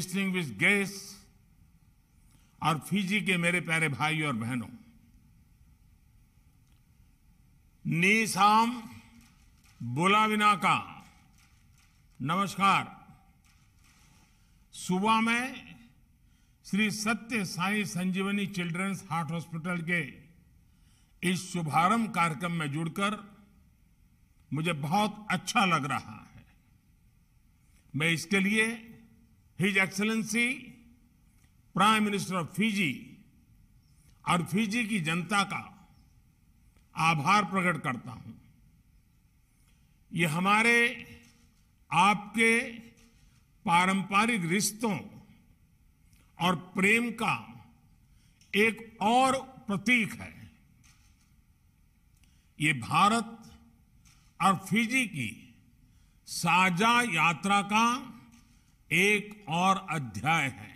distinct distinguished guests और Fiji के मेरे प्यारे भाई और बहनों नीसाम बुलाविना का नमस्कार सुबह में Shri Sathya Sai Sanjeevani children's heart hospital के इस शुभारंभ कार्यक्रम में जुड़कर मुझे बहुत अच्छा लग रहा है मैं इसके लिए his excellency prime minister of Fiji और फिजी की जनता का आभार प्रकट करता हूं ये हमारे आपके पारंपरिक रिश्तों और प्रेम का एक और प्रतीक है ये भारत और फिजी की साझा यात्रा का एक और अध्याय है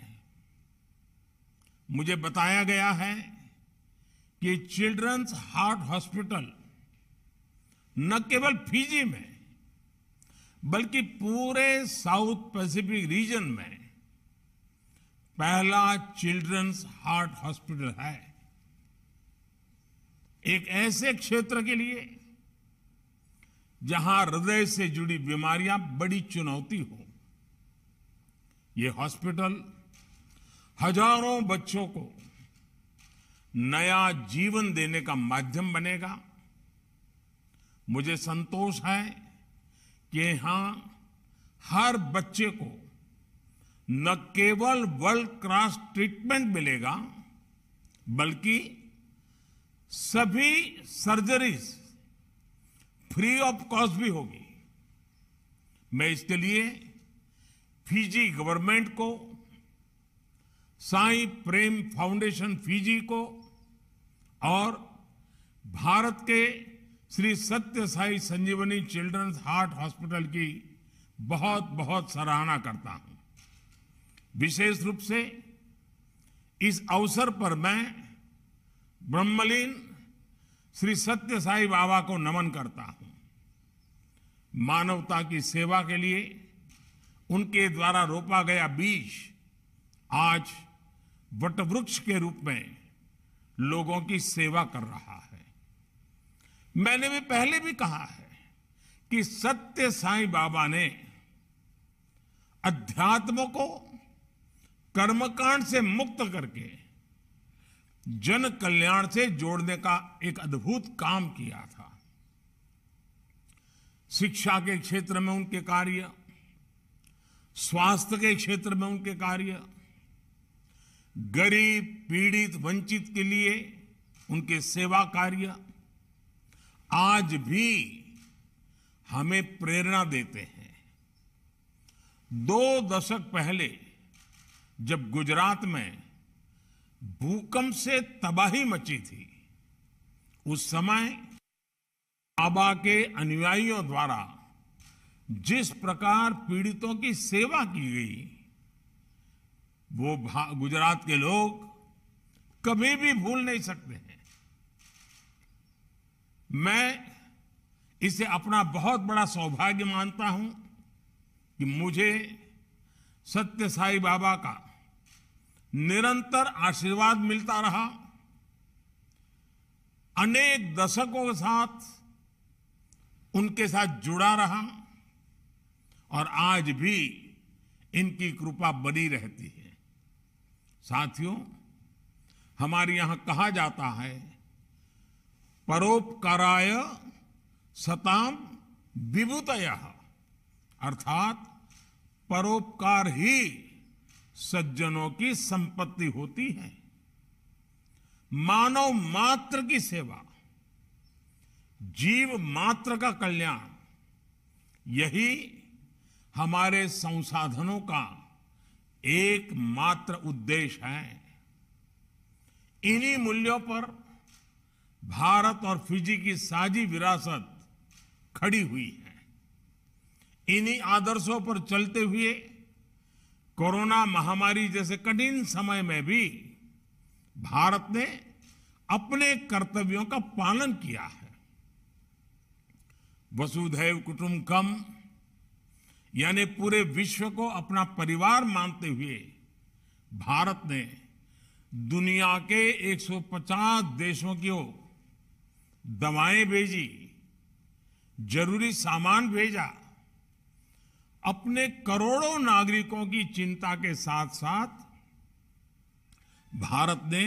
मुझे बताया गया है कि चिल्ड्रंस हार्ट हॉस्पिटल न केवल फिजी में बल्कि पूरे साउथ पैसिफिक रीजन में पहला चिल्ड्रंस हार्ट हॉस्पिटल है एक ऐसे क्षेत्र के लिए जहां हृदय से जुड़ी बीमारियां बड़ी चुनौती हो ये हॉस्पिटल हजारों बच्चों को नया जीवन देने का माध्यम बनेगा मुझे संतोष है कि यहां हर बच्चे को न केवल वर्ल्ड क्लास ट्रीटमेंट मिलेगा बल्कि सभी सर्जरीज फ्री ऑफ कॉस्ट भी होगी मैं इसके लिए फिजी गवर्नमेंट को साई प्रेम फाउंडेशन फिजी को और भारत के Shri Sathya Sai Sanjeevani children's heart hospital की बहुत बहुत सराहना करता हूं विशेष रूप से इस अवसर पर मैं ब्रह्मलीन श्री सत्य साई बाबा को नमन करता हूं मानवता की सेवा के लिए उनके द्वारा रोपा गया बीज आज वटवृक्ष के रूप में लोगों की सेवा कर रहा है मैंने भी पहले भी कहा है कि सत्य साईं बाबा ने अध्यात्म को कर्मकांड से मुक्त करके जन कल्याण से जोड़ने का एक अद्भुत काम किया था शिक्षा के क्षेत्र में उनके कार्य स्वास्थ्य के क्षेत्र में उनके कार्य गरीब पीड़ित वंचित के लिए उनके सेवा कार्य आज भी हमें प्रेरणा देते हैं दो दशक पहले जब गुजरात में भूकंप से तबाही मची थी उस समय बाबा के अनुयायियों द्वारा जिस प्रकार पीड़ितों की सेवा की गई वो गुजरात के लोग कभी भी भूल नहीं सकते हैं मैं इसे अपना बहुत बड़ा सौभाग्य मानता हूं कि मुझे सत्य साई बाबा का निरंतर आशीर्वाद मिलता रहा अनेक दशकों के साथ उनके साथ जुड़ा रहा और आज भी इनकी कृपा बनी रहती है साथियों हमारे यहां कहा जाता है परोपकाराय सताम विभूतया अर्थात परोपकार ही सज्जनों की संपत्ति होती है मानव मात्र की सेवा जीव मात्र का कल्याण यही हमारे संसाधनों का एकमात्र उद्देश्य है इन्हीं मूल्यों पर भारत और फिजी की साझी विरासत खड़ी हुई है इन्हीं आदर्शों पर चलते हुए कोरोना महामारी जैसे कठिन समय में भी भारत ने अपने कर्तव्यों का पालन किया है वसुधैव कुटुंबकम यानी पूरे विश्व को अपना परिवार मानते हुए भारत ने दुनिया के 150 देशों की ओर दवाएं भेजी जरूरी सामान भेजा अपने करोड़ों नागरिकों की चिंता के साथ साथ भारत ने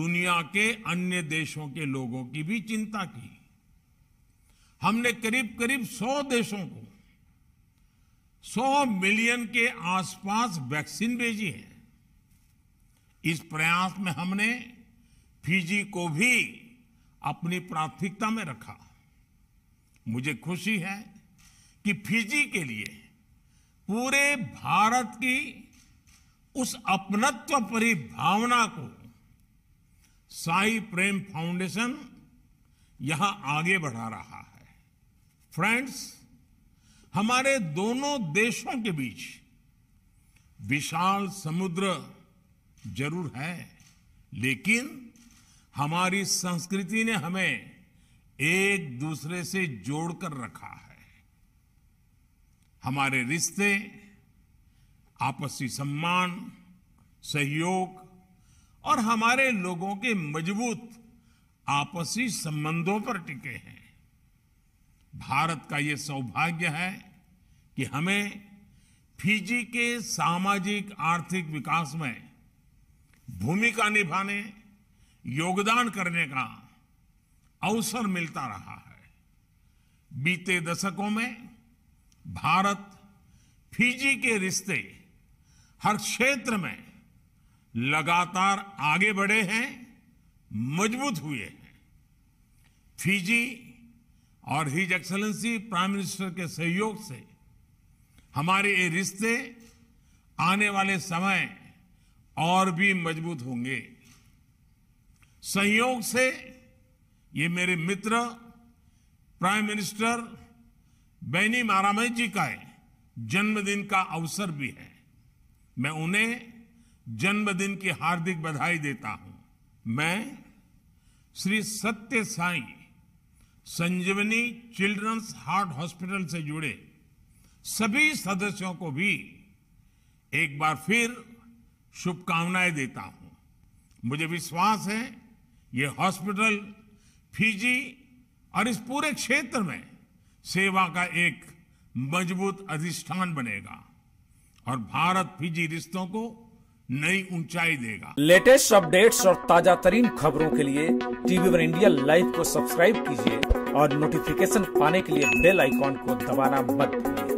दुनिया के अन्य देशों के लोगों की भी चिंता की हमने करीब करीब सौ देशों को 100 मिलियन के आसपास वैक्सीन भेजी है इस प्रयास में हमने फीजी को भी अपनी प्राथमिकता में रखा मुझे खुशी है कि फीजी के लिए पूरे भारत की उस अपनत्व परी भावना को साई प्रेम फाउंडेशन यहां आगे बढ़ा रहा है फ्रेंड्स हमारे दोनों देशों के बीच विशाल समुद्र जरूर है लेकिन हमारी संस्कृति ने हमें एक दूसरे से जोड़कर रखा है हमारे रिश्ते आपसी सम्मान सहयोग और हमारे लोगों के मजबूत आपसी संबंधों पर टिके हैं भारत का ये सौभाग्य है कि हमें फिजी के सामाजिक आर्थिक विकास में भूमिका निभाने योगदान करने का अवसर मिलता रहा है बीते दशकों में भारत फिजी के रिश्ते हर क्षेत्र में लगातार आगे बढ़े हैं मजबूत हुए हैं फिजी और हिज एक्सलेंसी प्राइम मिनिस्टर के सहयोग से हमारे ये रिश्ते आने वाले समय और भी मजबूत होंगे संयोग से ये मेरे मित्र प्राइम मिनिस्टर बैनी मारामय जी का जन्मदिन का अवसर भी है मैं उन्हें जन्मदिन की हार्दिक बधाई देता हूं मैं Shri Sathya Sai Sanjeevani children's heart hospital से जुड़े सभी सदस्यों को भी एक बार फिर शुभकामनाएं देता हूं मुझे विश्वास है ये हॉस्पिटल फिजी और इस पूरे क्षेत्र में सेवा का एक मजबूत अधिष्ठान बनेगा और भारत फिजी रिश्तों को नई ऊंचाई देगा लेटेस्ट अपडेट्स और ताजा तरीन खबरों के लिए टीवी वन इंडिया लाइव को सब्सक्राइब कीजिए और नोटिफिकेशन पाने के लिए बेल आइकॉन को दबाना मत भूलिए